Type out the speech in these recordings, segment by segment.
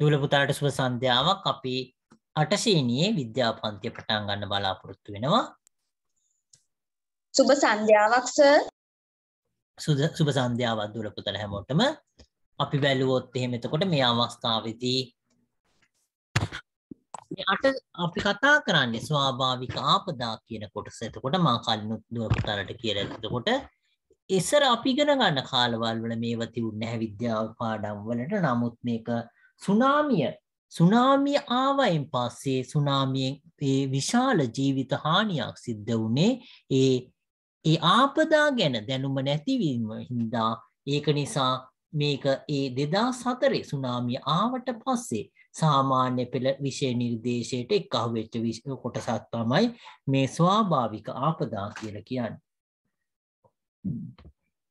දූලපුතාට සුබ සන්ධ්‍යාවක් අපි අටසීනියේ විද්‍යාපන්තිය පටන් ගන්න බලාපොරොත්තු වෙනවා. සුබ සන්ධ්‍යාවක් සර්. සුබ සන්ධ්‍යාවක් දූලපුතට හැමෝටම. අපි බැලුවොත් එහෙම එතකොට මේ අවස්ථාවේදී මේ අට අපි කතා කරන්නේ ස්වාභාවික ආපදා කියන කොටස. එතකොට මා කලිනුත් දූලපුතට කියලා එතකොට ඉස්සර අපි ඉගෙන ගන්න කාලවල වල මේවා තිබුණේ නැහැ විද්‍යාව පාඩම් වලට. නමුත් මේක සුනාමිය සුනාමිය ආවයින් පස්සේ සුනාමියෙන් ඒ විශාල ජීවිත හානියක් සිද්ධ වුණේ ඒ ඒ ආපදා ගැන දැනුම නැතිවීම හින්දා ඒක නිසා මේක ඒ දෙදා සතරේ සුනාමිය ආවට පස්සේ සාමාන්‍ය පෙළ විෂය නිර්දේශයට එක් අහුවෙච්ච කොටසක් තමයි මේ ස්වාභාවික ආපදා කියලා කියන්නේ.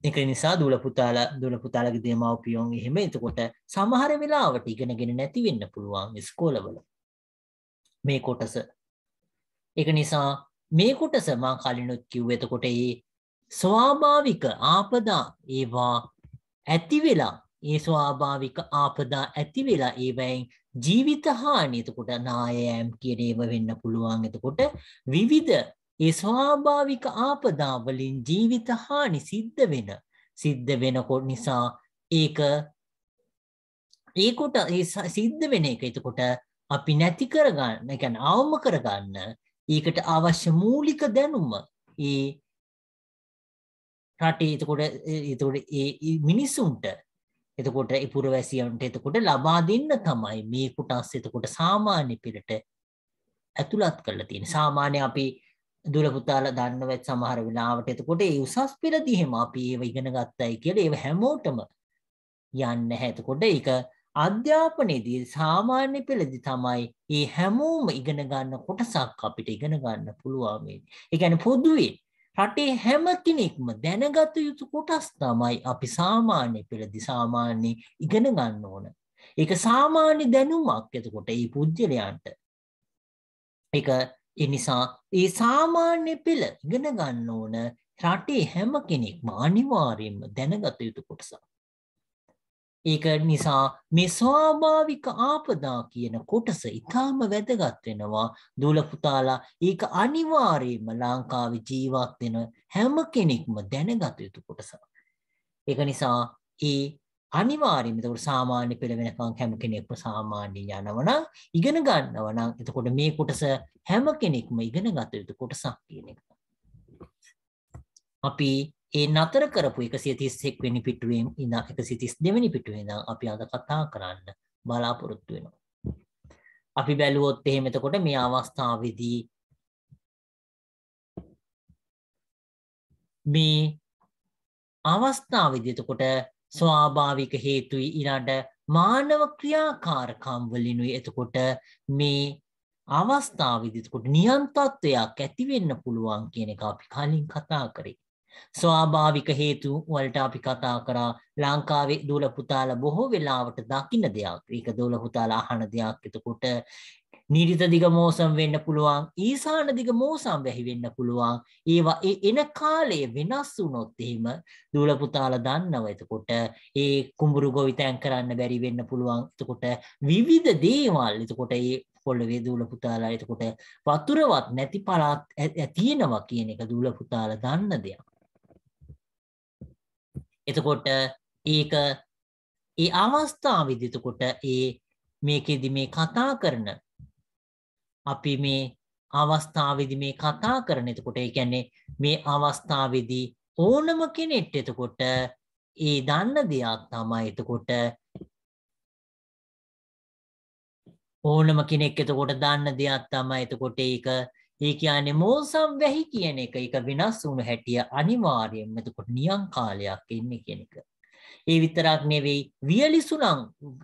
එක නිසා දුල පුතාල දුල පුතාලගේ දේමවපියෝන් එහෙම එතකොට සමහර වෙලාවට ඉගෙනගෙන නැතිවෙන්න පුළුවන් ස්කෝලවල මේ කොටස එක නිසා මේ කොටස මා කලිනුත් කිව් එතකොට ඒ ස්වාභාවික ආපදා ඒවා ඇතිවෙලා ඒ ස්වාභාවික ආපදා ඇතිවෙලා ඒවැයින් ජීවිත හානි එතකොට නායෑම් කියනේව වෙන්න පුළුවන් එතකොට විවිධ ඒ ස්වාභාවික ආපදාවලින් ජීවිත හානි සිද්ධ වෙන සිද්ධ වෙනකොට නිසා ඒක ඒකොට සිද්ධ වෙන එක එතකොට අපි නැති කරගන්න එකැන අවම කරගන්න ඒකට අවශ්‍ය මූලික දැනුම ඒ රටේ එතකොට එතකොට ඒ මිනිසුන්ට එතකොට ඉපුරවැසියන්ට එතකොට ලබා දෙන්න තමයි මේ කොටස් එතකොට සාමාන්‍ය පෙරට ඇතුළත් කරලා තියෙන සාමාන්‍ය අපි දුර පුතාලා දන්නවත් සමහර වෙලාවට එතකොට ඒ උසස් පෙළදී එහෙම අපි ඒව ඉගෙන ගත්තයි කියලා ඒව හැමෝටම යන්නේ නැහැ. එතකොට ඒක අධ්‍යාපනයේදී සාමාන්‍ය පෙළදී තමයි මේ හැමෝම ඉගෙන ගන්න කොටසක් අපිට ඉගෙන ගන්න පුළුවන් මේ. ඒ කියන්නේ පොදුවේ රටේ හැම කෙනෙක්ම දැනගත යුතු කොටස් තමයි අපි සාමාන්‍ය පෙළදී සාමාන්‍ය ඉගෙන ගන්න ඕන. ඒක සාමාන්‍ය දැනුමක් එතකොට මේ පුජ්‍යලයන්ට. ඒක ඒ නිසා ඒ සාමාන්‍ය පෙළ ඉගෙන ගන්න ඕන රටේ හැම කෙනෙක්ම අනිවාර්යයෙන්ම දැනගත යුතු කොටසක්. ඒක නිසා මේ ස්වාභාවික ආපදා කියන කොටස ඉතාම වැදගත් වෙනවා දූල පුතාලා ඒක අනිවාර්යයෙන්ම ලංකාවේ ජීවත් වෙන හැම කෙනෙක්ම දැනගත යුතු කොටසක්. ඒක නිසා ඒ අනිවාර්යයෙන්ම එතකොට සාමාන්‍ය පෙළ වෙනකන් හැම කෙනෙක්ම සාමාන්‍ය යනවනම් ඉගෙන ගන්නවනම් එතකොට මේ කොටස හැම කෙනෙක්ම ඉගෙන ගත යුතු කොටසක් කියන එක. අපි ඒ නතර කරපු 131 වෙනි පිටුවෙන් ඉඳන් 132 වෙනි පිටුවේ ඉඳන් අපි අද කතා කරන්න බලාපොරොත්තු වෙනවා. අපි බැලුවොත් එහෙම එතකොට මේ අවස්ථාවේදී මේ අවස්ථාවේදී එතකොට ස්වාභාවික හේතුයි ඊළඟ මානව ක්‍රියාකාරකම් වලිනුයි එතකොට මේ අවස්ථාව විදිහට නියන්තත්වයක් ඇති වෙන්න පුළුවන් කියන එක අපි කලින් කතා කරේ. ස්වාභාවික හේතු වලට අපි කතා කරා ලංකාවේ දූල පුතාලා බොහෝ වෙලාවට දකින්න දෙයක්. ඒක දූල පුතාලා අහන දෙයක්. එතකොට නිරිත දිග මෝසම් වෙන්න පුළුවන් ඊසාන දිග මෝසම් වැහි වෙන්න පුළුවන් ඒවා ඒ එන කාලයේ වෙනස් වුණොත් එහෙම දූල පුතාලා දන්නව එතකොට ඒ කුඹුරු ගොවිතැන් කරන්න බැරි වෙන්න පුළුවන් එතකොට විවිධ දේවල් එතකොට ඒ පොළවේ දූල පුතාලා එතකොට වතුරවත් නැති පළාත් තියෙනවා කියන එක දූල පුතාලා දන්න දෙයක් එතකොට ඒක ඒ අවස්ථාව විදිතකොට ඒ මේකෙදි මේ කතා කරන අපි මේ අවස්ථාවේදී මේ කතා කරන එතකොට ඒ කියන්නේ මේ අවස්ථාවේදී ඕනම කෙනෙක් එතකොට ඒ දන්න දෙයක් තමයි එතකොට ඕනම කෙනෙක් එතකොට දන්න දෙයක් තමයි එතකොට ඒක ඒ කියන්නේ මෝසම් වැහි කියන එක ඒක වෙනස් වුණු හැටිය අනිවාර්යයෙන්ම එතකොට නියං කාලයක් ඉන්නේ කියන එක. ඒ විතරක් නෙවෙයි වියලිසුනම්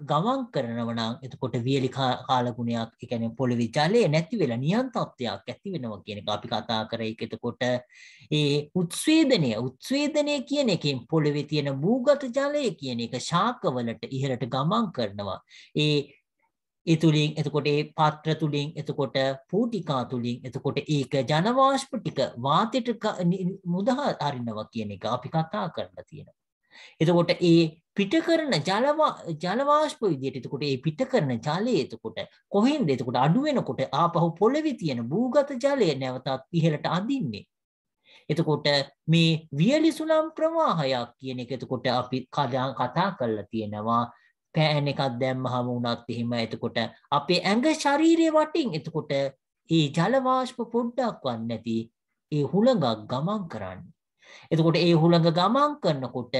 ගමන් කරනව නම් එතකොට වියලි කාලගුණයක් ඒ කියන්නේ පොළවේ ජලය නැති වෙලා නියන් තත්ත්වයක් ඇති වෙනවා කියන එක අපි කතා කරේ ඒක එතකොට ඒ උත්ස්වේදනය උත්ස්වේදනය කියන එකෙන් පොළවේ තියෙන භූගත ජලය කියන එක ශාකවලට ඉහළට ගමන් කරනවා ඒ ඒ තුලින් එතකොට ඒ පාත්‍ර තුලින් එතකොට පූටිකා තුලින් එතකොට ඒක ජනවාෂ්ප ටික වාතයට මුදා හරිනවා කියන එක අපි කතා කරලා තියෙනවා. එතකොට ඒ පිට කරන ජල ජල වාෂ්ප විදියට එතකොට ඒ පිට කරන ජලය එතකොට කොහෙන්ද එතකොට අඩු වෙනකොට ආපහු පොළවේ තියෙන භූගත ජලය නැවතත් ඉහළට අදින්නේ. එතකොට මේ වියලි සුළම් ප්‍රවාහයක් කියන එක එතකොට අපි කලින් කතා කරලා තියෙනවා පෑන් එකක් දැම්මහම වුණත් එහෙම එතකොට අපේ ඇඟ ශරීරයේ වටින් එතකොට ඒ ජල වාෂ්ප පොඩ්ඩක්වත් නැති ඒ හුළඟක් ගමන් කරන්නේ. එතකොට ඒ හුළඟ ගමන් කරනකොට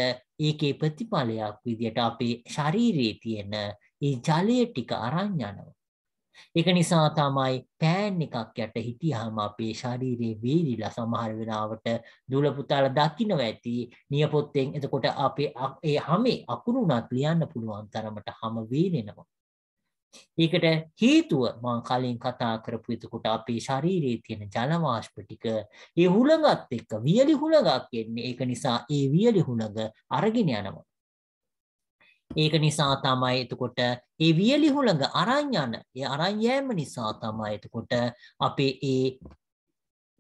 ඒකේ ප්‍රතිඵලයක් විදියට අපේ ශරීරයේ තියෙන ඒ ජලය ටික අරන් යනවා. ඒක නිසා තමයි පෑන් එකක් යට හිටියාම අපේ ශරීරයේ වේලිලා සමහර වෙලාවට දුල පුතාලා දකින්න ඇති නියපොත්තෙන් එතකොට අපේ ඒ හැමේ අකුණුණක් ලියන්න පුළුවන් තරමට හැම වේලෙනවා. ඒකට හේතුව මං කලින් කතා කරපු එතකොට අපේ ශරීරයේ තියෙන ජලවාෂ්ප ටික ඒ හුළඟත් එක්ක වියලි හුළඟක් එන්නේ ඒක නිසා ඒ වියලි හුළඟ අරගෙන යනවා. ඒක නිසා තමයි එතකොට ඒ වියලි හුළඟ අරන් යන ඒ අරන් යෑම නිසා තමයි එතකොට අපේ ඒ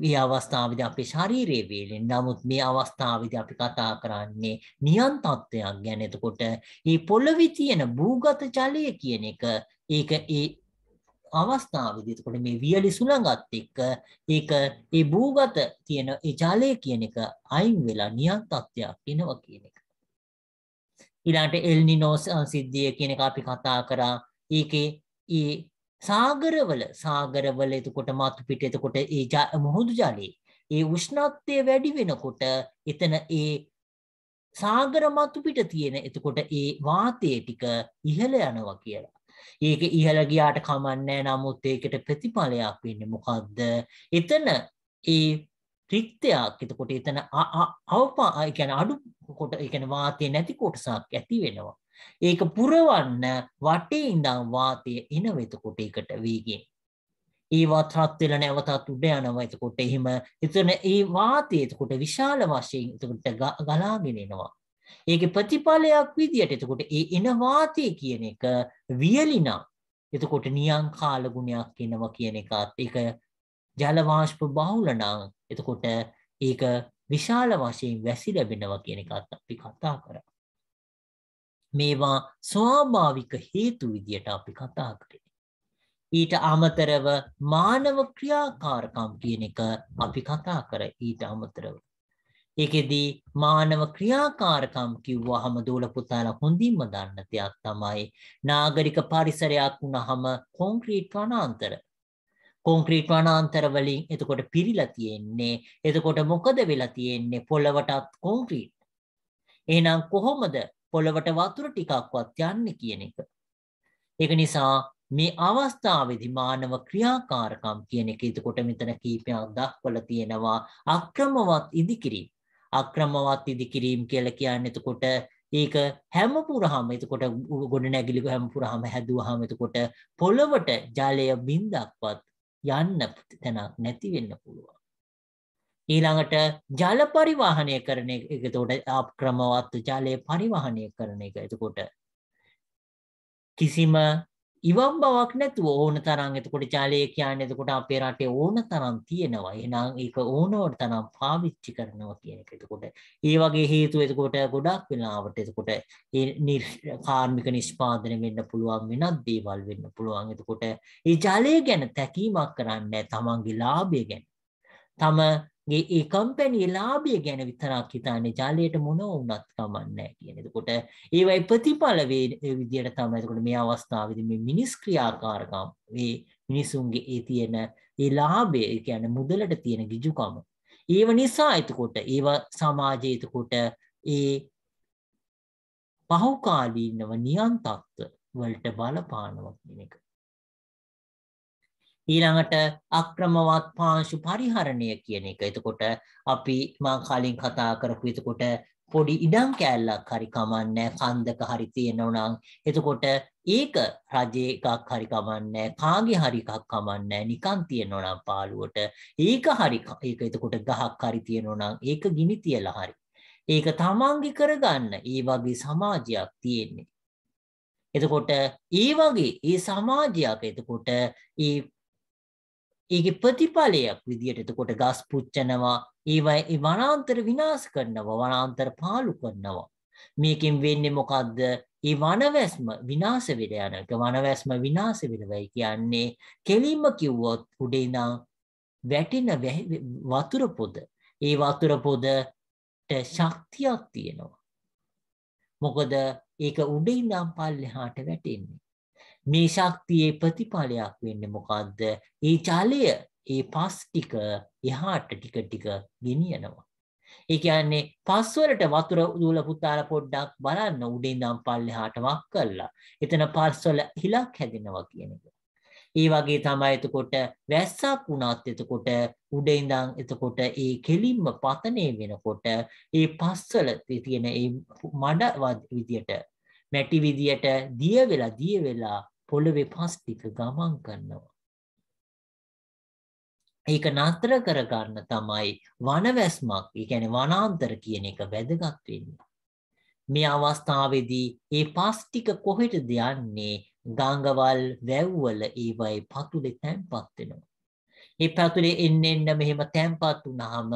මේ අවස්ථාවේදී අපේ ශාරීරිය වේලෙන් නමුත් මේ අවස්ථාවේදී අපි කතා කරන්නේ නියන් තත්ත්වයක් ගැන. එතකොට මේ පොළවේ තියෙන භූගත ජලය කියන එක ඒක ඒ අවස්ථාවේදී එතකොට මේ වියලි සුළඟත් එක්ක ඒක ඒ භූගත තියෙන ඒ ජලය කියන එක අයින් වෙලා නියන් තත්ත්වයක් වෙනවා කියන එක. ඊළඟට එල් නිනෝ සංසිද්ධිය කියන එක අපි කතා කරා. ඒකේ ඒ සාගරවල සාගරවල එතකොට මතු පිට එතකොට ඒ මුහුදු ජලයේ ඒ උෂ්ණත්වය වැඩි වෙනකොට එතන ඒ සාගර මතු පිට තියෙන එතකොට ඒ වාතය ටික ඉහළ යනවා කියලා. ඒක ඉහළ ගියාට කමන්නේ නමුත් ඒකට ප්‍රතිඵලයක් වෙන්නේ මොකද්ද? එතන ඒ රික්තයක් එතකොට එතන අවපා ඒ කියන්නේ අඩු කොට ඒ කියන්නේ වාතය නැති කොටසක් ඇති වෙනවා. ඒක පුරවන්න වටේ ඉඳන් වාතය එනවා එතකොට ඒකට වේගෙන්. ඒවත් රත් වෙලා නැවතත් උඩ යනවා එතකොට එහෙම එතන ඒ වාතය එතකොට විශාල වශයෙන් එතකොට ගලාගෙන එනවා. ඒකේ ප්‍රතිඵලයක් විදියට එතකොට ඒ එන වාතය කියන එක වියලිනම් එතකොට නියං කාල ගුණයක් එනවා කියන එකත් ඒක ජල වාෂ්ප බහුල නම් එතකොට ඒක විශාල වශයෙන් වැසි ලැබෙනවා කියන එකත් අපි කතා කරා. මේවා ස්වාභාවික හේතු විදියට අපි කතා කරේ. ඊට අමතරව මානව ක්‍රියාකාරකම් කියන එක අපි කතා කර ඊට අමතරව. ඒකෙදී මානව ක්‍රියාකාරකම් කිව්වහම දෝල පුතාලා හොඳින්ම දන්න දෙයක් තමයි නාගරික පරිසරයක් වුණහම කොන්ක්‍රීට් වනාන්තර. කොන්ක්‍රීට් වනාන්තර වලින් එතකොට පිරිලා තියෙන්නේ. එතකොට මොකද වෙලා තියෙන්නේ? පොළවටත් කොන්ක්‍රීට්. එහෙනම් කොහොමද පොළවට වතුර ටිකක්වත් යන්නේ කියන එක. ඒක නිසා මේ අවස්ථාවේදී මානව ක්‍රියාකාරකම් කියන එක එතකොට මෙතන කීපයක් දක්වලා තියෙනවා අක්‍රමවත් ඉදිකිරීම. අක්‍රමවත් ඉදිකිරීම කියලා කියන්නේ එතකොට ඒක හැම පුරාම එතකොට ගොඩනැගිලි හැම පුරාම හැදුවාම එතකොට පොළවට ජලය බින්දක්වත් යන්න තැනක් නැති වෙන්න පුළුවන්. ඊළඟට ජල පරිවාහනය කරන එක එතකොට අපක්‍රමවත් ජලය පරිවාහනය කරන එක එතකොට කිසිම ඉවම් බවක් නැතුව ඕන තරම් එතකොට ජලය කියන්නේ එතකොට අපේ රටේ ඕන තරම් තියෙනවා එහෙනම් ඒක ඕනවට තරම් පාවිච්චි කරනවා කියන එක එතකොට ඒ වගේ හේතු එතකොට ගොඩක් වෙලාවට එතකොට ඒ කාර්මික නිෂ්පාදනය වෙන්න පුළුවන් වෙනත් දේවල් වෙන්න පුළුවන් එතකොට ඒ ජලය ගැන තැකීමක් කරන්නේ තමන්ගේ ලාභය ගැන තම ඒ ඒ කම්පැනි ලාභය ගැන විතරක් හිතන්නේ ජාලයට මොන වුණත් කමන්නේ කියන. එතකොට ඒවයි ප්‍රතිඵල වේ විදියට තමයි එතකොට මේ අවස්ථාවේදී මේ මිනිස් ක්‍රියාකාරකම් මේ මිනිසුන්ගේ ඒ තියෙන ඒ ලාභය ඒ කියන්නේ මුදලට තියෙන ගිජුකම. ඒව නිසා එතකොට ඒව සමාජයේ එතකොට ඒ පහුකාලීනව නියන්තත්ව වලට බලපානවා කියන එක. ඊළඟට අක්‍රමවත් පාංශු පරිහරණය කියන එක. එතකොට අපි මං කලින් කතා කරපු එතකොට පොඩි ඉඩම් කෑල්ලක් හරි කමන්නේ කන්දක හරි තියෙනවා නම් එතකොට ඒක රජේ එකක් හරි කමන්නේ කාගේ හරි එකක් කමන්නේ නිකන් තියෙනවා නම් පාළුවට ඒක හරි ඒක එතකොට ගහක් හරි තියෙනවා නම් ඒක ගිනි තියලා හරි ඒක තමන්ගේ කරගන්න ඒ වගේ සමාජයක් තියෙන්නේ එතකොට ඒ වගේ ඒ සමාජයක එතකොට ඒ ඒක ප්‍රතිඵලයක් විදියට එතකොට ගස් පුච්චනවා ඒවයි වනාන්තර විනාශ කරනවා වනාන්තර පාලු කරනවා මේකෙන් වෙන්නේ මොකද්ද ඒ වනවැස්ම විනාශ වෙලා යන එක වනවැස්ම විනාශ වෙලවයි කියන්නේ කෙලින්ම කිව්වොත් උඩේ ඉඳන් වැටෙන වතුර පොද ඒ වතුර පොදට ශක්තියක් තියෙනවා මොකද ඒක උඩින් නම් පල්ලෙහාට වැටෙන්නේ මේ ශක්තියේ ප්‍රතිඵලයක් වෙන්නේ මොකද්ද? ඒ ජලය ඒ පස් ටික එහාට ටික ටික ගෙනියනවා. ඒ කියන්නේ පස් වලට වතුර දූල පුතාලා පොඩ්ඩක් බලන්න උඩින් ඉඳන් පල්ලෙහාට වක් කළා. එතන පස් වල හිලක් හැදෙනවා කියන එක. ඒ වගේ තමයි එතකොට වැස්සක් වුණත් එතකොට උඩ ඉඳන් එතකොට ඒ කෙලින්ම පතනේ වෙනකොට ඒ පස්වල තියෙන ඒ මඩ විදියට මැටි විදියට දිය වෙලා දිය වෙලා පොළවේ පස් ටික ගමන් කරනවා. ඒක නතර කරගන්න තමයි වනවැස්මක්, ඒ කියන්නේ වනාන්තර කියන එක වැදගත් වෙන්නේ. මේ අවස්ථාවේදී මේ පස් ටික කොහෙටද යන්නේ? ගංගවල්, වැව්වල ඒවයි පතුලේ තැම්පත් වෙනවා. ඒ පතුලේ එන්න එන්න මෙහෙම තැම්පත් වුනහම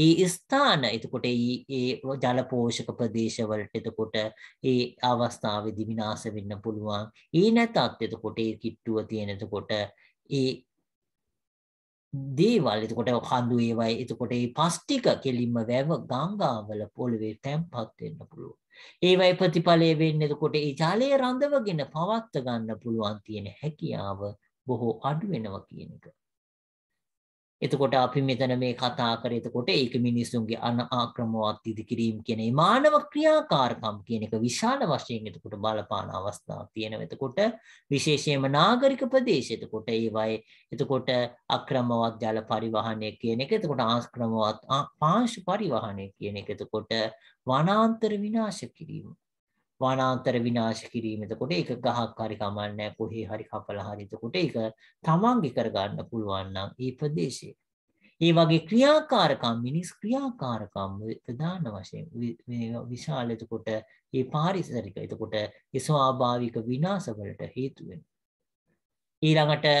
ඒ ස්ථාන එතකොට ඒ ජලපෝෂක ප්‍රදේශවලට එතකොට ඒ අවස්ථාවේදී විනාශ වෙන්න පුළුවන්. ඒ නැතත් එතකොට ඒ කිට්ටුව තියෙන එතකොට ඒ දේවල් එතකොට කඳු ඒවයි එතකොට ඒ පස් ටික කෙලින්ම වැව ගංගාවල පොළවේ තැම්පත් වෙන්න පුළුවන්. ඒවයි ප්‍රතිඵලය වෙන්නේ එතකොට ඒ ජලය රඳවගෙන පවත්ව ගන්න පුළුවන් තියෙන හැකියාව බොහෝ අඩු වෙනවා කියන එක. එතකොට අපි මෙතන මේ කතා කරේ එතකොට ඒක මිනිසුන්ගේ අන ආක්‍රමවත් ඉදිකිරීම කියන මේ මානව ක්‍රියාකාරකම් කියන එක විශාල වශයෙන් එතකොට බලපාන අවස්ථාවක් තියෙනවා. එතකොට විශේෂයෙන්ම නාගරික ප්‍රදේශ එතකොට ඒවයි එතකොට අක්‍රමවත් ජල පරිවහනය කියන එක එතකොට ආක්‍රමවත් පාංශු පරිවහනය කියන එක එතකොට වනාන්තර විනාශ කිරීම වනාන්තර විනාශ කිරීම එතකොට ඒක ගහක් හරි කමන්නේ කොහේ හරි කපලා හරි එතකොට ඒක තමන්ගේ කරගන්න පුළුවන් නම් ඒ ප්‍රදේශයේ ඒ වගේ ක්‍රියාකාරකම් මිනිස් ක්‍රියාකාරකම් ප්‍රධාන වශයෙන් විශාල එතකොට ඒ පාරිසරික එතකොට ඒ ස්වාභාවික විනාශවලට හේතු ඊළඟට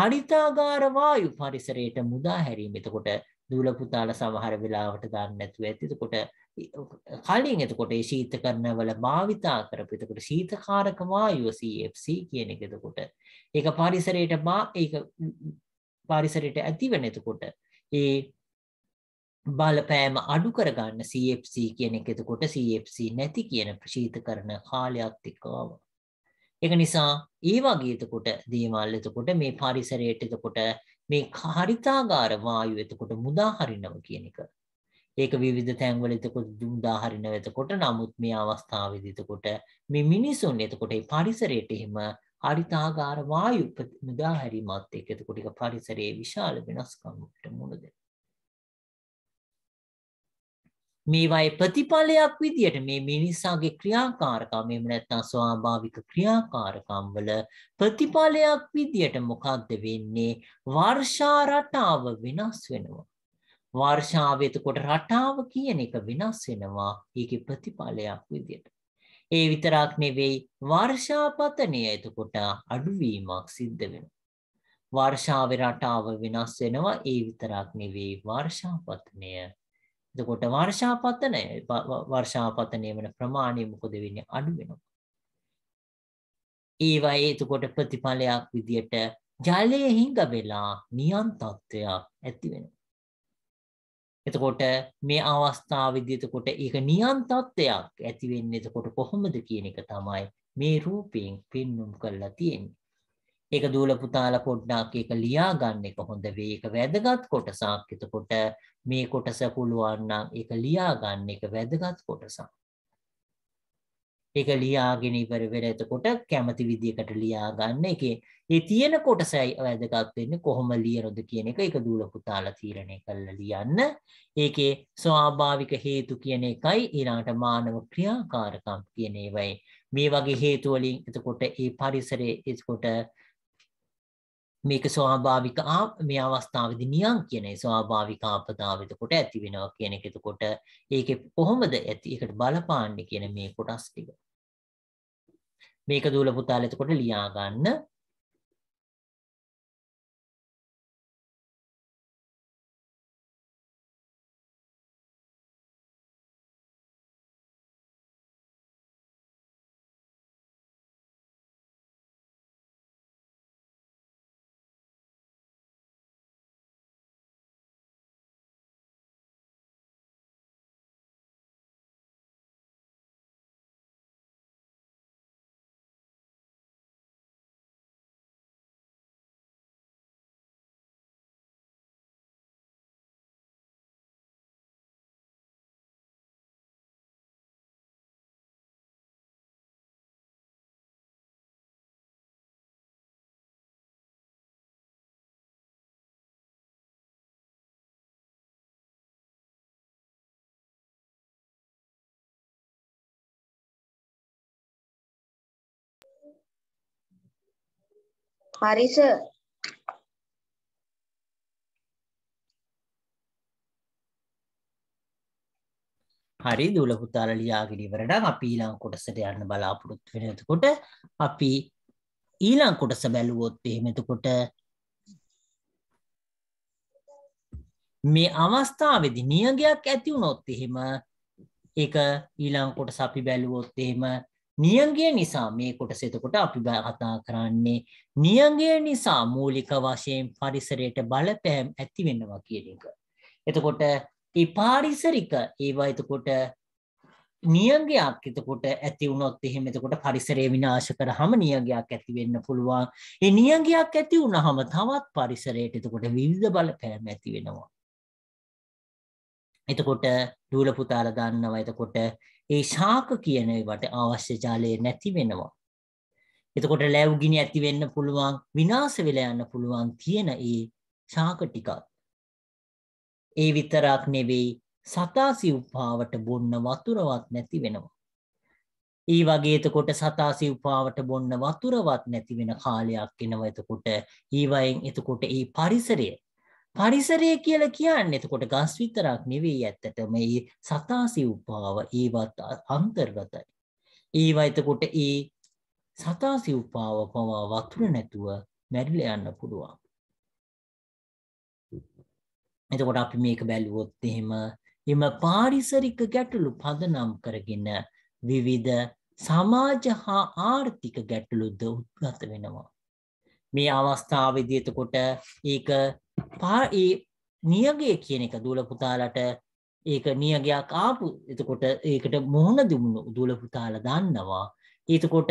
හරිතාගාර වායු පරිසරයට මුදා හැරීම එතකොට දූල පුතාල සමහර වෙලාවට දන්නේ නැතුව ඇති. එතකොට කලින් එතකොට ඒ ශීතකරණවල භාවිතා කරපු එතකොට ශීතකාරක වායුව CFC කියන එක එතකොට ඒක පරිසරයට බා ඒක පරිසරයට ඇතිවෙන එතකොට ඒ බලපෑම අඩු කරගන්න CFC කියන එක එතකොට CFC නැති කියන ප්‍රශීත කරන කාලයක් එක්කවම. ඒක නිසා ඒ වගේ එතකොට දේවල් එතකොට මේ පරිසරයට එතකොට මේ හරිතාගාරවා ආයු එතකොට මුදා හරිනවා කියන එක. ඒක විවිධ තැන්වල එතකොට මුදා හරිනවා එතකොට නමුත් මේ අවස්ථාවේදී එතකොට මේ මිනිසුන් එතකොට ඒ පරිසරයට එහෙම හරිතාගාර වායු මුදා හැරීමත් එක්ක එතකොට ඒක පරිසරයේ විශාල වෙනස්කම් වලට මුහුණ දෙනවා. මේවායේ ප්‍රතිඵලයක් විදියට මේ මිනිසාගේ ක්‍රියාකාරකම් එහෙම නැත්නම් ස්වාභාවික ක්‍රියාකාරකම් වල ප්‍රතිඵලයක් විදියට මොකද්ද වෙන්නේ වර්ෂා රටාව වෙනස් වෙනවා වර්ෂාව එතකොට රටාව කියන එක වෙනස් වෙනවා ඒකේ ප්‍රතිඵලයක් විදියට ඒ විතරක් නෙවෙයි වර්ෂාපතනය එතකොට අඩුවීමක් සිද්ධ වෙනවා වර්ෂාවේ රටාව වෙනස් වෙනවා ඒ විතරක් නෙවෙයි වර්ෂාපතනය එතකොට වර්ෂාපතනය වර්ෂාපතනය වන ප්‍රමාණය මොකද වෙන්නේ අඩු වෙනවා. ඒවා එතකොට ප්‍රතිඵලයක් විදියට ජලය හිංග වෙලා නියන් තත්ත්වයක් ඇති වෙන. එතකොට මේ අවස්ථාව විදිතකොට ඒක නියන් තත්ත්වයක් ඇතිවෙන්න එතකොට කොහොමද කියන එක තමයි මේ රූපයෙන් පෙන්නුම් කරලා තියෙන්නේ. ඒක දූල පුතාලා පොඩ්ඩක් ඒක ලියා ගන්න එක හොඳ වෙයි. ඒක වැදගත් කොටසක්. එතකොට මේ කොටස පුළුවන් නම් ඒක ලියා ගන්න එක වැදගත් කොටසක්. ඒක ලියාගෙන ඉවර වෙලා එතකොට කැමති විදියකට ලියා ගන්න එකේ ඒ තියෙන කොටසයි වැදගත් වෙන්නේ කොහොම ලියනොද කියන එක ඒක දූල පුතාලා තීරණය කරලා ලියන්න. ඒකේ ස්වාභාවික හේතු කියන එකයි ඊළාට මානව ක්‍රියාකාරකම් කියන ඒවයි. මේ වගේ හේතු වලින් එතකොට ඒ පරිසරයේ එතකොට මේක ස්වාභාවික මේ අවස්ථාවේදී නියං කියන ඒ ස්වාභාවික ආපදාව එතකොට ඇති වෙනවා කියන එක එතකොට ඒකේ කොහොමද ඇති ඒකට බලපාන්නේ කියන මේ කොටස් ටික මේක දූල පුතාලා එතකොට ලියා ගන්න හරි සර්. හරි දුල පුතාල ලියාගෙන ඉවරට අපි ඊළඟ කොටසට යන්න බලාපොරොත්තු වෙන එතකොට අපි ඊළඟ කොටස බැලුවොත් එහෙම එතකොට මේ අවස්ථාවේදී නියගයක් ඇති වුණොත් එහෙම ඒක ඊළඟ කොටස අපි බැලුවොත් එහෙම නියඟය නිසා මේ කොටස එතකොට අපි කතා කරන්නේ නියඟය නිසා මූලික වශයෙන් පරිසරයට බලපෑම් ඇති වෙනවා කියන එක. එතකොට ඒ පාරිසරික ඒවා එතකොට නියගයක් එතකොට ඇති වුණොත් එහෙම එතකොට පරිසරය විනාශ කරාම නියගයක් ඇති වෙන්න පුළුවන්. ඒ නියගයක් ඇති වුණාම තවත් පරිසරයට එතකොට විවිධ බලපෑම් ඇති වෙනවා. එතකොට දූල පුතාලා දන්නවා එතකොට ඒ ශාක කියන ඒවට අවශ්‍ය ජලය නැති වෙනවා. එතකොට ලැබ් ගිනි ඇති වෙන්න පුළුවන් විනාශ වෙලා යන්න පුළුවන් තියෙන ඒ ශාක ටිකක්. ඒ විතරක් නෙවෙයි සතා සිව්පාවට බොන්න වතුරවත් නැති වෙනවා. ඒ වගේ එතකොට සතා සිව්පාවට බොන්න වතුරවත් නැති වෙන කාලයක් එනවා එතකොට ඊවයෙන් එතකොට ඒ පරිසරය පරිසරය කියලා කියන්නේ එතකොට ගස් විතරක් නෙවෙයි ඇත්තටම මේ සතාසිව්පාව ඒවත් අන්තර්ගතයි. ඒවා එතකොට ඒ සතාසිව්පාව පවා වතුර නැතුව මැරිලා යන්න පුළුවන්. එතකොට අපි මේක බැලුවොත් එහෙම එම පාරිසරික ගැටලු පදනම් කරගෙන විවිධ සමාජ හා ආර්ථික ගැටලුද උද්ගත වෙනවා. මේ අවස්ථාවේදී එතකොට ඒක පා ඒ නියගය කියන එක දූල පුතාලට ඒක නියගයක් ආපු එතකොට ඒකට මුහුණ දුමුණු දූල පුතාල දන්නවා එතකොට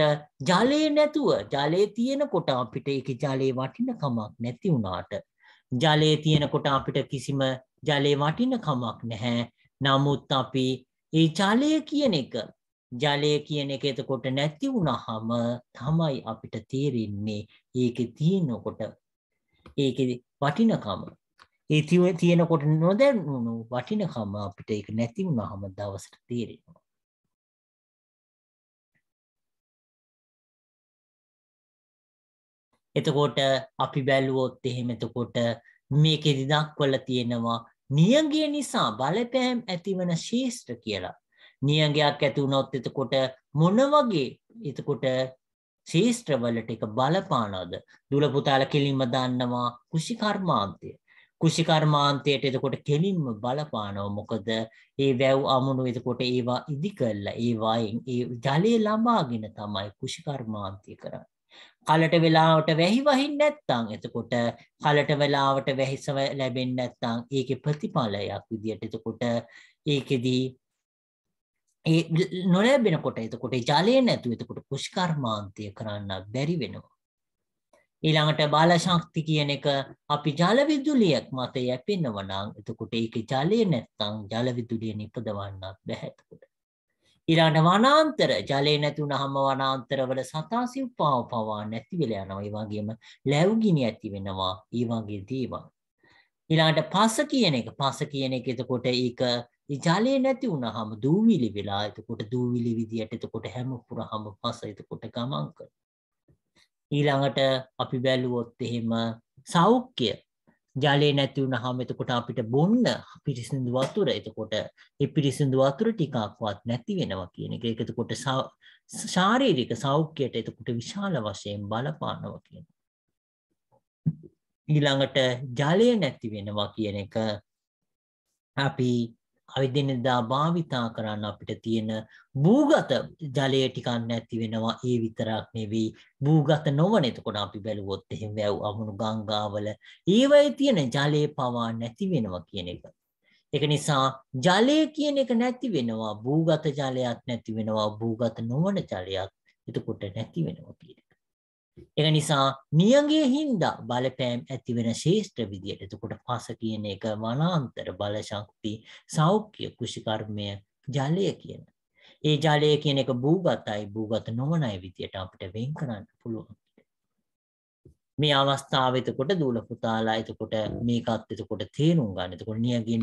ජලය නැතුව ජලය තියෙන කොට අපිට එක ජලයේ වටිනකමක් නැති වුණාට ජලය තියෙන කොට අපිට කිසිම ජලයේ වටිනකමක් නැහැ නමුත් අපි ඒ ජලය කියන එක ජලය කියන එක එතකොට නැති වුණහම තමයි අපිට තේරෙන්නේ ඒක තියෙනකොට ඒකෙ වටිනකම ඒතිව තියෙනකොට නොදැනුණු වටිනකම අපිට එක නැති වුණහම දවසට තේරෙනවා එතකොට අපි බැලුවොත් එහෙම එතකොට මේකෙදි දක්වල තියෙනවා නියගිය නිසා බලපෑම් ඇතිවන ශේෂ්ත්‍ර කියලා නියගයක් ඇති වුණොත් එතකොට මොන වගේ එතකොට ශේෂත්‍රවලට එක බලපානවද දුල පුතාලා කෙලින්ම දන්නවා කුෂිකර්මාන්තය කුෂිකර්මාන්තයට එතකොට කෙලින්ම බලපානව මොකද ඒ වැව් අමුණු එතකොට ඒවා ඉදි කළා ඒවායින් ඒ ජලය ලබාගෙන තමයි කුෂිකර්මාන්තය කරන්නේ කලට වෙලාවට වැහි වහින් නැත්තං එතකොට කලට වෙලාවට වැහිසව ලැබෙන් නැත්තං ඒක ප්‍රතිඵලයක් විදියට එතකොට ඒකෙදී ඒ නොලැබෙනකොට එතකොට ජලය නැතු එතකොට පුෂ්කර්මාන්තය කරන්න බැරි වෙනවා. ඊළඟට බාලශක්ති කියන එක අපි ජලවිදුලියක් මත යැපෙනවනම් එතකොට ඒක ජලය නැත්තං ජලවිදුලිය නිපදවන්න බැහැතකොට. ඊළඟට වනාන්තර ජලය නැතුනහම වනාන්තරවල සතාසිව්පාව පවා නැති වෙලා යනවා. ඒ වගේම ලැබුගිනි ඇති වෙනවා. ඒ වගේ දේවල්. ඊළඟට පස කියන එක පස කියන එක එතකොට ඒක ඒ ජලය නැති වුණාම දූවිලි වෙලා එතකොට දූවිලි විදියට එතකොට හැම පුරාම පස එතකොට ගමන් කරනවා. ඊළඟට අපි බැලුවොත් එහෙම සෞඛ්‍ය ජලය නැති වුණාම එතකොට අපිට බොන්න පිරිසිදු වතුර එතකොට ඒ පිරිසිදු වතුර ටිකක්වත් නැති වෙනවා කියන එක. ඒක එතකොට ශාරීරික සෞඛ්‍යයට එතකොට විශාල වශයෙන් බලපානවා කියන ඊළඟට ජලය නැති වෙනවා කියන එක අපි අවිදිනදා භාවිතා කරන්න අපිට තියෙන භූගත ජලය ටිකක් නැති වෙනවා ඒ විතරක් නෙවෙයි භූගත නොවන එතකොට අපි බැලුවොත් එහෙම වැව් අමුණු ගංගාවල ඒවයේ තියෙන ජලය පවා නැති වෙනවා කියන එක. ඒක නිසා ජලය කියන එක නැති වෙනවා භූගත ජලයක් නැති වෙනවා භූගත නොවන ජලයක් එතකොට නැති වෙනවා කියන ඒක නිසා නියඟයේ හින්දා බලපෑම් ඇති වෙන ශේෂ්ත්‍ර විදියට එතකොට පස කියන එක වනාන්තර බල ශක්ති සෞඛ්‍ය කුෂිකර්මය ජලය කියන. ඒ ජලය කියන එක භූගතයි භූගත නොවන අය විදියට අපිට වෙන් කරන්න පුළුවන්. මේ අවස්ථාව එතකොට දූල පුතාලා එතකොට මේකත් එතකොට තේරුම් ගන්න. එතකොට නියඟයේ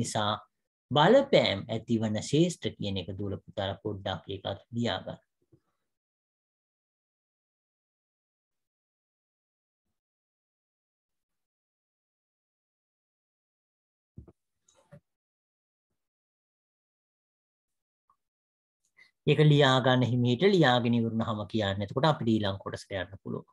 නිසා බලපෑම් ඇතිවන ශේෂ්ත්‍ර කියන එක දූල පුතාලා පොඩ්ඩක් ඒකත් ලියා ගන්න. ඒක ලියාගන්න හිමිහිට ලියාගෙන ඉවරනහම කියන්නේ. එතකොට අපිට ඊළඟ කොටසට යන්න පුළුවන්.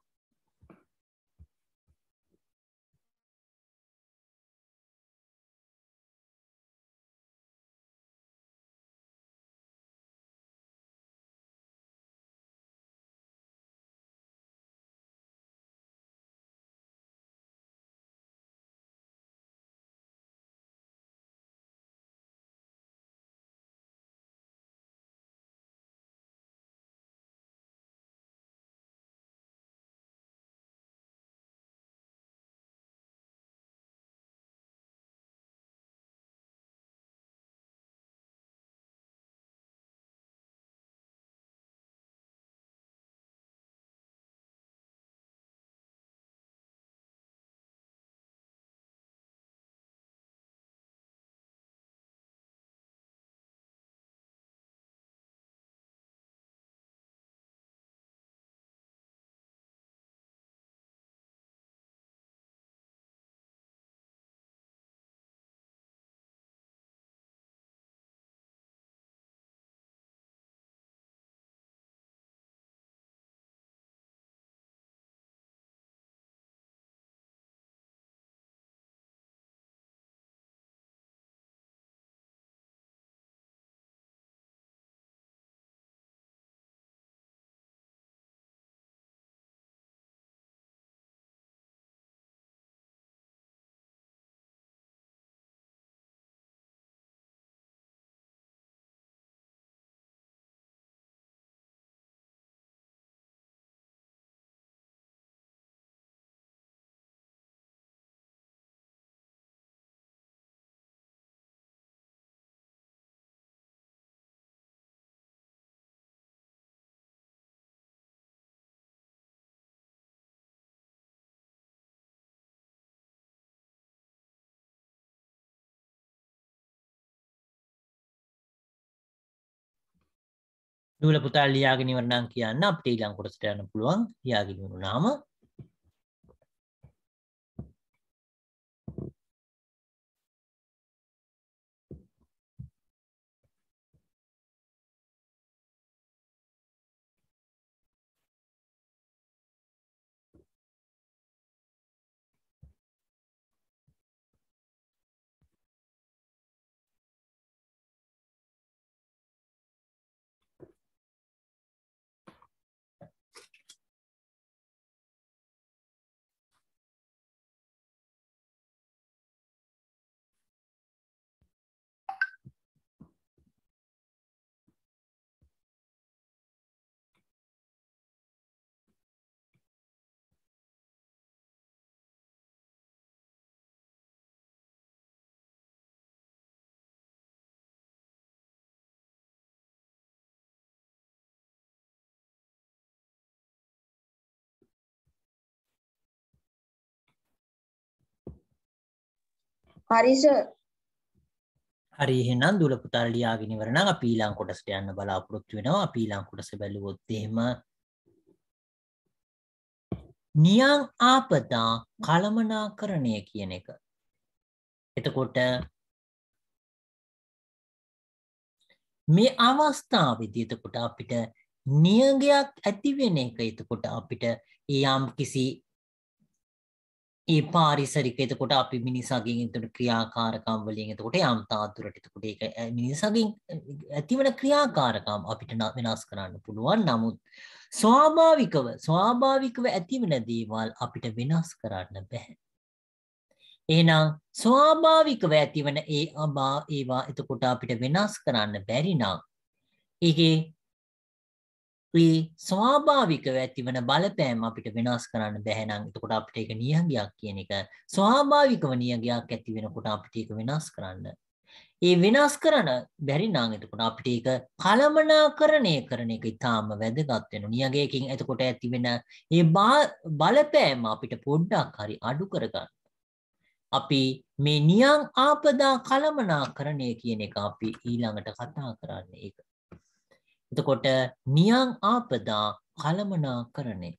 නිවල පුතා ලියාගෙන ඉවරනම් කියන්න අපිට ඊළඟ කොටසට යන්න පුළුවන් ලියාගෙන වුණාම හරිස හරි එහෙනම් දුල පුතාර ලියාගෙන ඉවර නම් අපි ඊළඟ කොටසට යන්න බලාපොරොත්තු වෙනවා අපි ඊළඟ කොටස බැලුවොත් එහෙම නියං ආපදා කලමනාකරණය කියන එක එතකොට මේ අවස්ථාවේදී එතකොට අපිට නියගයක් ඇතිවෙන එක එතකොට අපිට යම් කිසි ඒ පාරිසරික එතකොට අපි මිනිසාගෙන් එතකොට ක්‍රියාකාරකම් වලින් එතකොට යම් තාත්තුරට එතකොට ඒක මිනිසාගෙන් ඇතිවන ක්‍රියාකාරකම් අපිට වෙනස් කරන්න පුළුවන් නමුත් ස්වාභාවිකව ස්වාභාවිකව ඇතිවන දේවල් අපිට වෙනස් කරන්න බැහැ එහෙනම් ස්වාභාවිකව ඇතිවන ඒ අබා ඒවා එතකොට අපිට වෙනස් කරන්න බැරි නම් ඒකේ ඒ ස්වාභාවිකව ඇතිවන බලපෑම් අපිට වෙනස් කරන්න බැහැ නම් එතකොට අපිට ඒක නියඟයක් කියන එක ස්වාභාවිකව නියඟයක් ඇති වෙනකොට අපිට ඒක වෙනස් කරන්න ඒ වෙනස් කරන බැරි නම් එතකොට අපිට ඒක කලමනාකරණය කරන එක ඉතාම වැදගත් වෙනවා නියඟයකින් එතකොට ඇති වෙන ඒ බලපෑම අපිට පොඩ්ඩක් හරි අඩු කරගන්න අපි මේ නියං ආපදා කලමනාකරණය කියන එක අපි ඊළඟට කතා කරන්නේ ඒක එතකොට නියං ආපදා කළමනාකරණය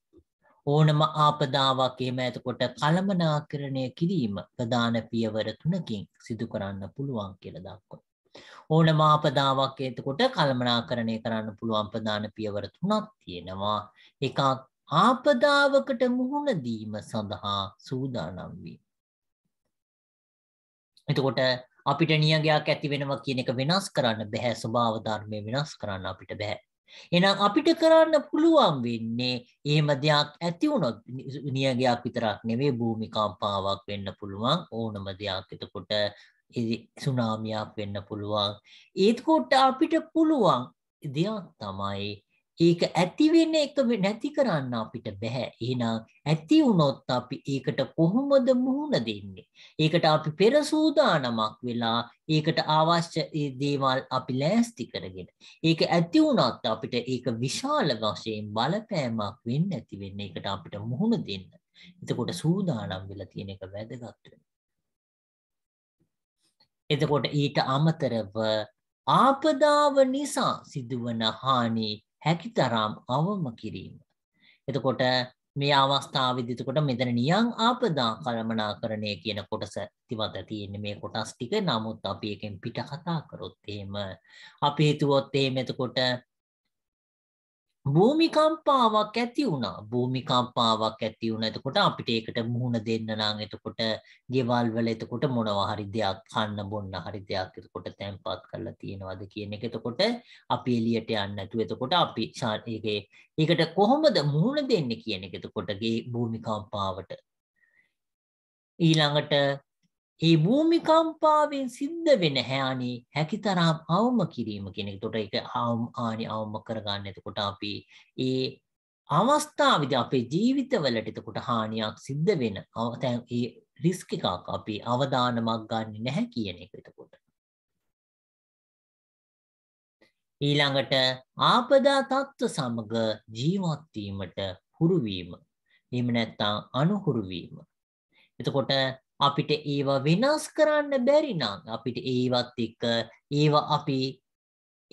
ඕනම ආපදාවක් එහෙම එතකොට කළමනාකරණය කිරීම ප්‍රධාන පියවර තුනකින් සිදු කරන්න පුළුවන් කියලා දක්වනවා. ඕනම ආපදාවක් එතකොට කළමනාකරණය කරන්න පුළුවන් ප්‍රධාන පියවර තුනක් තියෙනවා. එකක් ආපදාවකට මුහුණ දීම සඳහා සූදානම් වීම. එතකොට අපිට නියගයක් ඇති වෙනවා කියන එක වෙනස් කරන්න බැහැ ස්වභාව ධර්මය වෙනස් කරන්න අපිට බැහැ. එහෙනම් අපිට කරන්න පුළුවන් වෙන්නේ එහෙම දෙයක් ඇති වුණොත් නියගයක් විතරක් නෙමෙයි භූමිකම්පාවක් වෙන්න පුළුවන් ඕනම දෙයක් එතකොට සුනාමියක් වෙන්න පුළුවන්. ඒත්කොට අපිට පුළුවන් දෙයක් තමයි ඒක ඇති වෙන එක නැති කරන්න අපිට බෑ. එහෙනම් ඇති වුණොත් අපි ඒකට කොහොමද මුහුණ දෙන්නේ? ඒකට අපි පෙර සූදානමක් වෙලා ඒකට අවශ්‍ය දේවල් අපි ලෑස්ති කරගෙන. ඒක ඇති වුණත් අපිට ඒක විශාල වශයෙන් බලපෑමක් වෙන්නේ නැති වෙන්න ඒකට අපිට මුහුණ දෙන්න. එතකොට සූදානම් වෙලා තියෙන එක වැදගත් එතකොට ඊට අමතරව ආපදාව නිසා සිදුවන හානි හැකිතරම් අවම කිරීම. එතකොට මේ අවස්ථාවවිදිතකොට මෙතන නියං ආපදා කළමනා කරණය කියන කොටස තිවත තියෙන මේ කොටස් ටික නමුත් අපි එකෙන් පිට කතා කරොත් එහෙම අපි හිතුවොත් එහෙම එතකොට භූමිකම්පාවක් ඇති වුණා භූමිකම්පාවක් ඇති වුණ එතකොට අපිට ඒකට මුහුණ දෙන්න නම් එතකොට ගෙවල් වල එතකොට මොනවා හරි දෙයක් කන්න බොන්න හරි දෙයක් එතකොට තැන්පත් කරලා තියෙනවද කියන එක එතකොට අපි එළියට යන්න නැතුව එතකොට අපි ඒකේ ඒකට කොහොමද මුහුණ දෙන්නේ කියන එක එතකොට ගේ භූමිකම්පාවට ඊළඟට ඒ භූමිකම්පාවෙන් සිද්ධ වෙන හෑනි හැකිතරම් අවම කිරීම කෙනෙක් තොට එක අවම් ආනි අවම කරගන්න එතකොට අපි ඒ අවස්ථාවිද අපේ ජීවිතවලට එතකොට හානියක් සිද්ධ වෙන අවතැන් ඒ රිස්ක එකක් අපි අවධානමක් ගන්න නැහැ කියන එක එතකොට. ඊළඟට ආපදා තත්ත්ව සමග ජීවත්වීමට හුරුවීම එම නැත්තං අනුහුරුවීම. එතකොට අපිට ඒව වෙනස් කරන්න බැරි නම් අපිට ඒවත් එක්ක ඒව අපි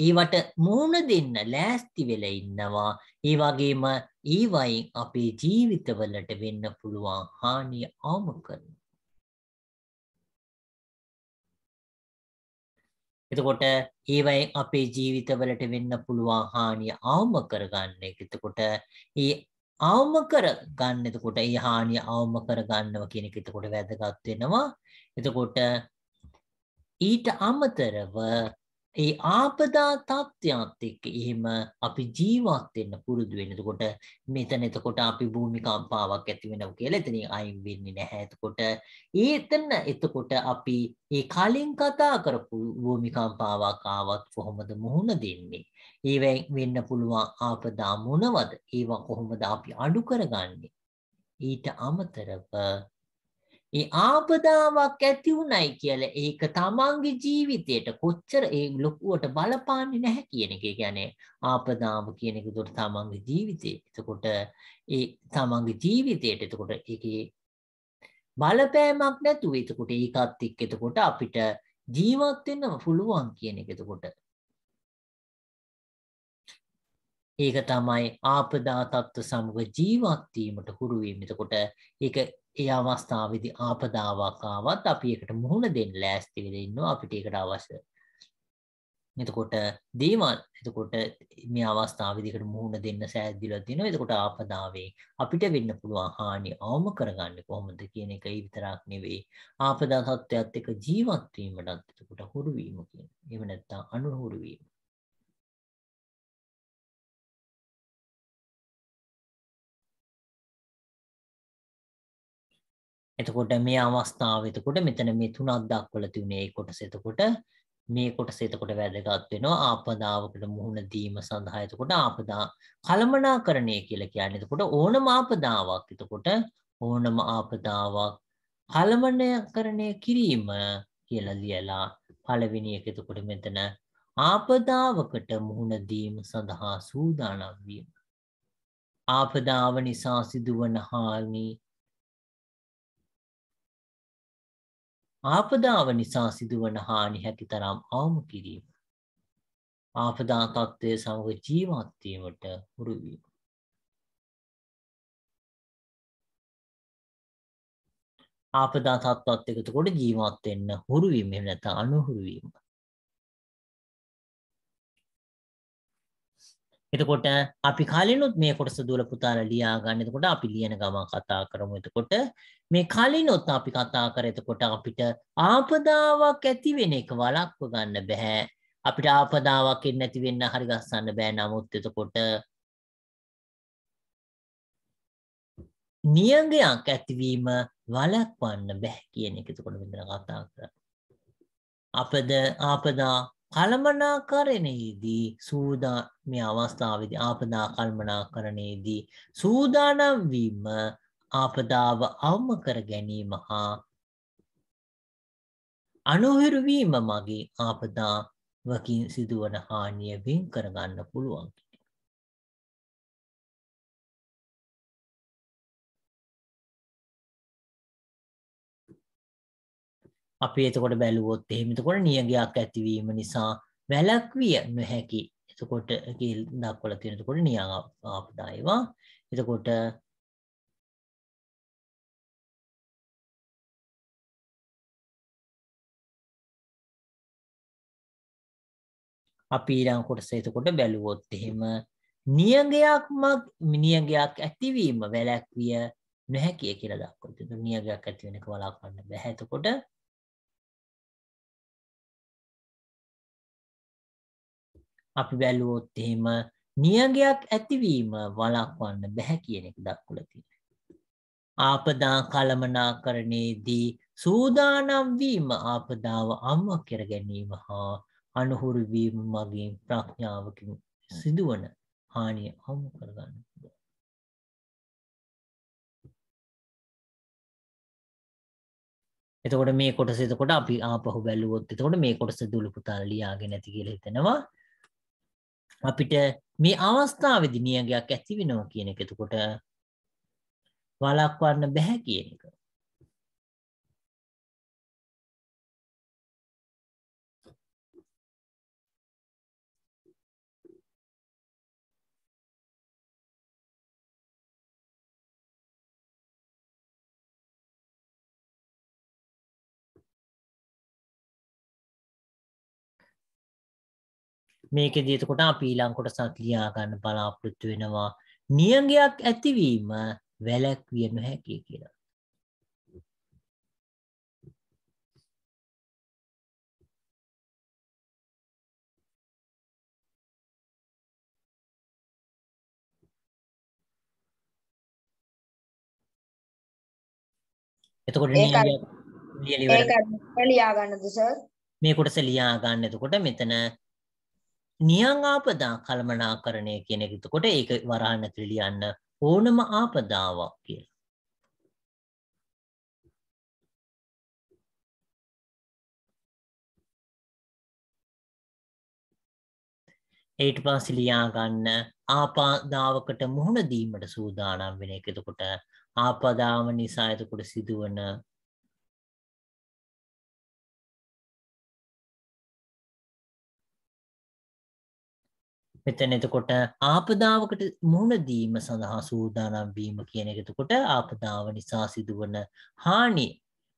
ඒවට මුහුණ දෙන්න ලෑස්ති වෙලා ඉන්නවා ඒ වගේම ඒවයින් අපේ ජීවිතවලට වෙන්න පුළුවන් හානිය ආම කරනවා එතකොට ඒවයින් අපේ ජීවිතවලට වෙන්න පුළුවන් හානිය ආම කරගන්න එක එතකොට ඒ අවම කර ගන්න එතකොට ඒ හානිය අවම කර ගන්නව කියන එක එතකොට වැදගත් වෙනවා. එතකොට ඊට අමතරව ඒ ආපදා තත්ත්වයත් එක්ක එහෙම අපි ජීවත් වෙන්න පුරුදු වෙන්න. එතකොට මෙතන එතකොට අපි භූමිකම්පාවක් ඇති වෙනවා කියලා එතනින් අයින් වෙන්නේ නැහැ. එතකොට ඒතන එතකොට අපි ඒ කලින් කතා කරපු භූමිකම්පාවක් ආවත් කොහොමද මුහුණ දෙන්නේ? ඒවෙන් වෙන්න පුළුවන් ආපදා මොනවද? ඒවා කොහොමද අපි අඩු කරගන්නේ? ඊට අමතරව ඒ ආපදාවක් ඇති වුණයි කියලා ඒක තමන්ගේ ජීවිතයට කොච්චර ඒ ලොකුවට බලපාන්නේ නැහැ කියන එක. ඒ කියන්නේ ආපදාව කියන එක උඩට තමන්ගේ ජීවිතේ. එතකොට ඒ තමන්ගේ ජීවිතයට එතකොට ඒකේ බලපෑමක් නැතුව එතකොට ඒකත් එක්ක එතකොට අපිට ජීවත් වෙන්න පුළුවන් කියන එක එතකොට. ඒක තමයි ආපදා තත්ත්ව සමග ජීවත් වීමට හුරු වීම. එතකොට ඒක ඒ අවස්ථාවේදී ආපදාවක් ආවත් අපි ඒකට මුහුණ දෙන්න ලෑස්ති වෙලා ඉන්නවා අපිට ඒකට අවශ්‍ය. එතකොට දේවල් එතකොට මේ අවස්ථාවේදී ඒකට මුහුණ දෙන්න සෑහදීලා තිනවා. එතකොට ආපදාවේ අපිට වෙන්න පුළුවන් හානි අවම කරගන්නේ කොහොමද කියන එක විතරක් නෙවෙයි. ආපදා තත්ත්වයක් එක්ක ජීවත් වීමටත් එතකොට හුරු වීම කියන. එහෙම නැත්නම් අනුහුරු වීම. එතකොට මේ අවස්ථාව එතකොට මෙතන මේ තුනක් දක්වලා තිබුණේ ඒ කොටස එතකොට මේ කොටස එතකොට වැදගත් වෙනවා ආපදාවකට මුහුණ දීම සඳහා එතකොට ආපදා කළමනාකරණය කියලා කියන්නේ එතකොට ඕනම ආපදාවක් එතකොට ඕනම ආපදාවක් කළමනාකරණය කිරීම කියලා ලියලා පළවෙනි එක එතකොට මෙතන ආපදාවකට මුහුණ දීම සඳහා සූදානම් වීම ආපදාව නිසා සිදුවන හානි ආපදාව නිසා සිදුවන හානි හැකිතරම් අවම කිරීම. ආපදා තත්ත්වය සමග ජීවත් වීමට හුරු වීම. ආපදා තත්ත්වත් එක්ක කොට ජීවත් වෙන්න හුරු වීම එහෙම නැත්නම් අනුහුරු වීම. එතකොට අපි කලිනුත් මේ කොටස දුවල පුතාලා ලියා ගන්න. එතකොට අපි ලියන ගමන් කතා කරමු. එතකොට මේ කලිනුත් අපි කතා කර එතකොට අපිට ආපදාවක් ඇති වෙන එක වළක්ව ගන්න බෑ. අපිට ආපදාවක් එන්නේ නැති වෙන්න හරි ගස්සන්න බෑ. නමුත් එතකොට නියඟයක් ඇතිවීම වළක්වන්න බෑ කියන එක එතකොට මෙතන කතා කරා. අපද ආපදා කළමනාකරණයේදී සූදා මේ අවස්ථාවේදී ආපදා කල්මනාකරණයේදී සූදානම් වීම ආපදාව අවම කර ගැනීම හා අනුහිරුවීම මගේ ආපදා වකින් සිදුවන හානිය වෙන් කරගන්න පුළුවන්. අපි එතකොට බැලුවොත් එහෙම එතකොට නියගයක් ඇතිවීම නිසා වැළැක්විය නොහැකි. එතකොට කීල් දක්වලා තියෙන එතකොට නියඟ ආපදායවා. එතකොට අපි ඊළඟ කොටස එතකොට බැලුවොත් එහෙම නියගයක්ම නියගයක් ඇතිවීම වැළැක්විය නොහැකිය කියලා දක්වනවා. නියගයක් ඇති වෙනක වළක්වන්න බැහැ. එතකොට අපි බැලුවොත් එහෙම නියගයක් ඇතිවීම වලක්වන්න බැහැ කියන එක දක්වලතින. ආපදා කළමනාකරණයේදී සූදානම් වීම ආපදාව අම්ම කර ගැනීම හා අනුහුරුවීම මගින් ප්‍රඥාවකින් සිදුවන හානිය අමු කරගන්න පුළුවන්. එතකොට මේ කොටස එතකොට අපි ආපහු බැලුවොත් එතකොට මේ කොටස දුලු පුතා ලියාගෙන නැති කියලා හිතෙනවා අපිට මේ අවස්ථාවදි නියගයක් ඇති වෙනවා කියන එකතකොට වලක්වන්න බැහැ කියන එක. මේක දතකොට පීලංකොට සක්ලියා ගන්න බලාපෘත්තු වෙනවා නියගයක් ඇතිවීම වැලැක් විය නොහැකි කියලා. එතකොට ලියා ගන්න දුස මේ කොටස ලියා ගන්න එතකොට මෙතන නියං ආපදා කළමනාකරණය කියන එක එතකොට ඒක වරහන් ඇතුළේ ලියන්න ඕනම ආපදාවක් කියලා. ඊට පස්සේ ලියා ගන්න ආපදාවකට මුහුණ දීමට සූදානම් වෙන එක එතකොට ආපදාව නිසා එතකොට සිදුවන මෙතන එතකොට ආපදාවකට මුහුණදීම සඳහා සූදානම් වීම කියන එකතකොට ආපදාව නිසා සිදුවන හානි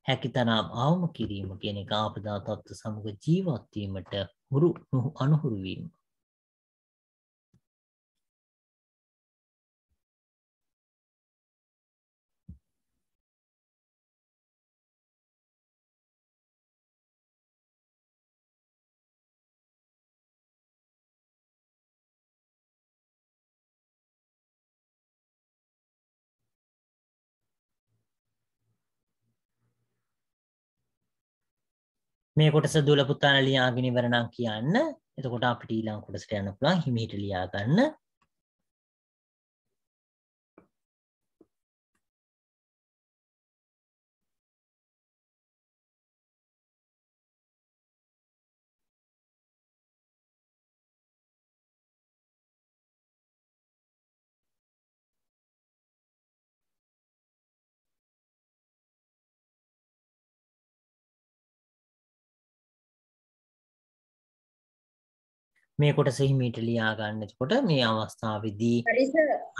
හැකිතනම් අවම කිරීම කියන එක ආපදා තත්ත්ව සමග ජීවත්වීමට හුරු අනුහුරුවීම මේ කොටස දුල පුතාන ලියාගෙන ඉවරනම් කියන්න එතකොට අපිට ඊළඟ කොටසට යන්න පුළුවන් හිමීට ලියා ගන්න මේ කොට සහිමීට ලියා ගන්නකොට මේ අවස්ථාවදී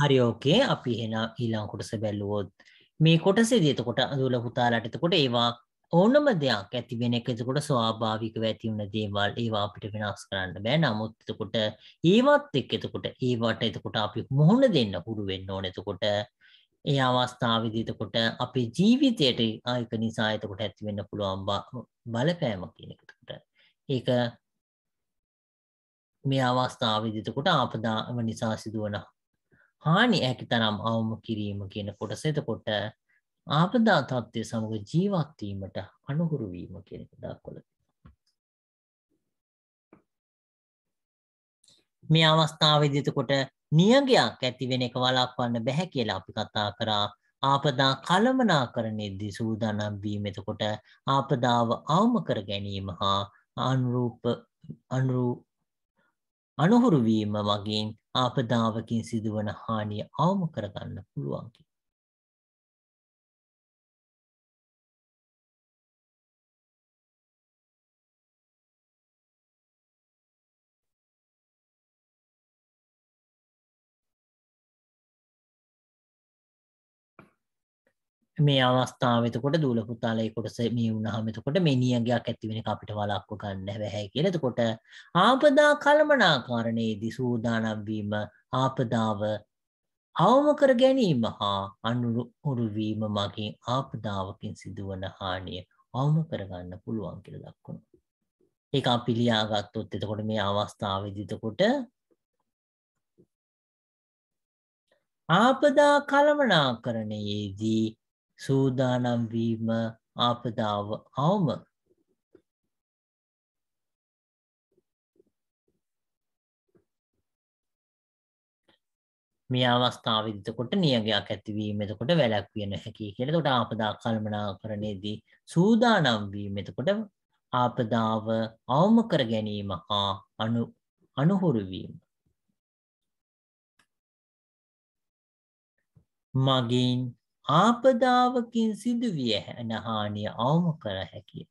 හරි ඕකේ අපි හෙන ඊළං කොටස බැල්ලුවොත් මේ කොටසේ දතකොට අදුල පුතාලටතකොට ඒවා ඕනම දෙයක් ඇති වෙන එකතකොට ස්වාභාවික ඇතිවුණ දේවල් ඒවා අපිට වෙනස් කරන්න බෑ නමුත්තකොට ඒවත් එක් එතකොට ඒවට එතකොට අපි මුහුණ දෙන්න හුරු වෙන්න ඕනෙතකොට ඒ අවස්ථාවවිදිතකොට අපේ ජීවිතයට ආයක නිසා එතකොට ඇතිවෙන්න පුළුවන් බලපෑම කියනකතකොට ඒක මේ අවස්ථාව විදිතකොට ආපදාම නිසා සිදුවන හානි ඇකි තරම් අවම කිරීම කියන කොටස එතකොට ආපදා තත්ත්වය සමඟ ජීවත්වීමට අනුහුරුවීම කෙනෙක දක්කොල මේ අවස්ථාව විදිතකොට නියගයක් ඇතිවෙන එක වලක්වන්න බැහැ කියලා අපි කතා කරා ආපදා කළමනා කරනෙද්දි සූදානම් වීම එතකොට ආපදාව අවම කර ගැනීම හා අනුරූප අනුරූ අනුහුරු වීම මගින් ආපදාවකින් සිදුවන හානිය අවම කරගන්න පුළුවන් මේ අවස්ථාවතකොට දූල පුතාලය කොටස මේ වුණහමතකොට මේ නියගයක් ඇතිවෙන අපිට වලක්ව ගන්න වැහැ කියලතකොට ආපදා කළමනාකාරණයේදී සූදානම්වීම ආපදාව අවමකර ගැනීම හා අනුරු හුරුවීම මගින් ආපදාවකින් සිදුවන හානිය අවම කරගන්න පුළුවන් කියල දක්වුණු. ඒ පිළියාගත්තොත් එතකොට මේ අවස්ථාවදිතකොට ආපදා කළමනාකරණයේදී සූදානම් වීම ආපදාව අවම මේ අවස්ථාවදකොට නියගයක් ඇතිවීම එතකොට වැලක් වෙන හැකි කියලා තොට ආපදා කල්මනා කරනයේදී සූදානම් වීම එතකොට ආපදාව අවම කර ගැනීම හා අනු අනුහුරුවීම මගින් ආපදාවකින් සිදුවිය හැන හානිය අවම කර හැකිය.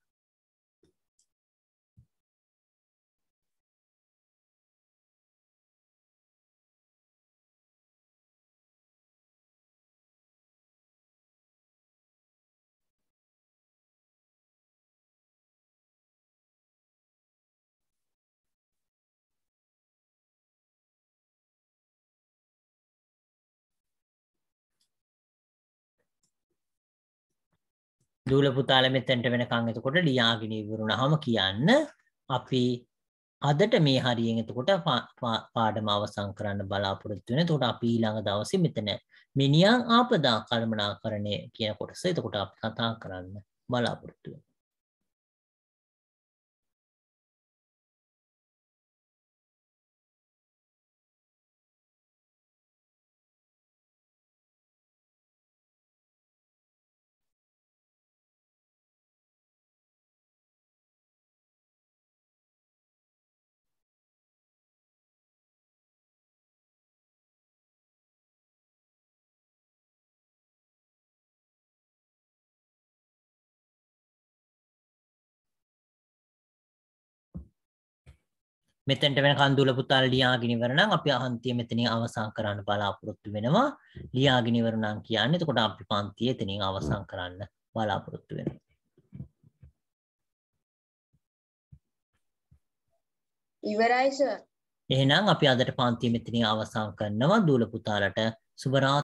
දූල පුතාල මෙතැන්ට වෙනකං එතකොට ලියාගෙන ඉවරුණහම කියන්න අපි අදට මේ හරියෙන් එතකොට පාඩම අවසන් කරන්න බලාපොරොත්තු වෙන එතකොට අපි ඊළඟ දවසේ මෙතන මිනියන් ආපදා කළමනාකරණය කියන කොටස එතකොට අපි කතා කරන්න බලාපොරොත්තු වෙනවා මෙතැන්ට වෙන කන්දුල පුතාල් ලියාගිනිවරණ අපි අහන්තිය මෙතනින් අවසං කරන්න බලාපොරොත්තු වෙනවා ලියාගිනිවරණන් කියන්න එතකොට අපි පන්තිය එතනින් අවසං කරන්න බලාපොරොත්තු වෙන. ඉවරයිස. එහෙනම් අපි අදට පන්තිය මෙතනින් අවසං කරනවා දූල පුතාලට සුබරා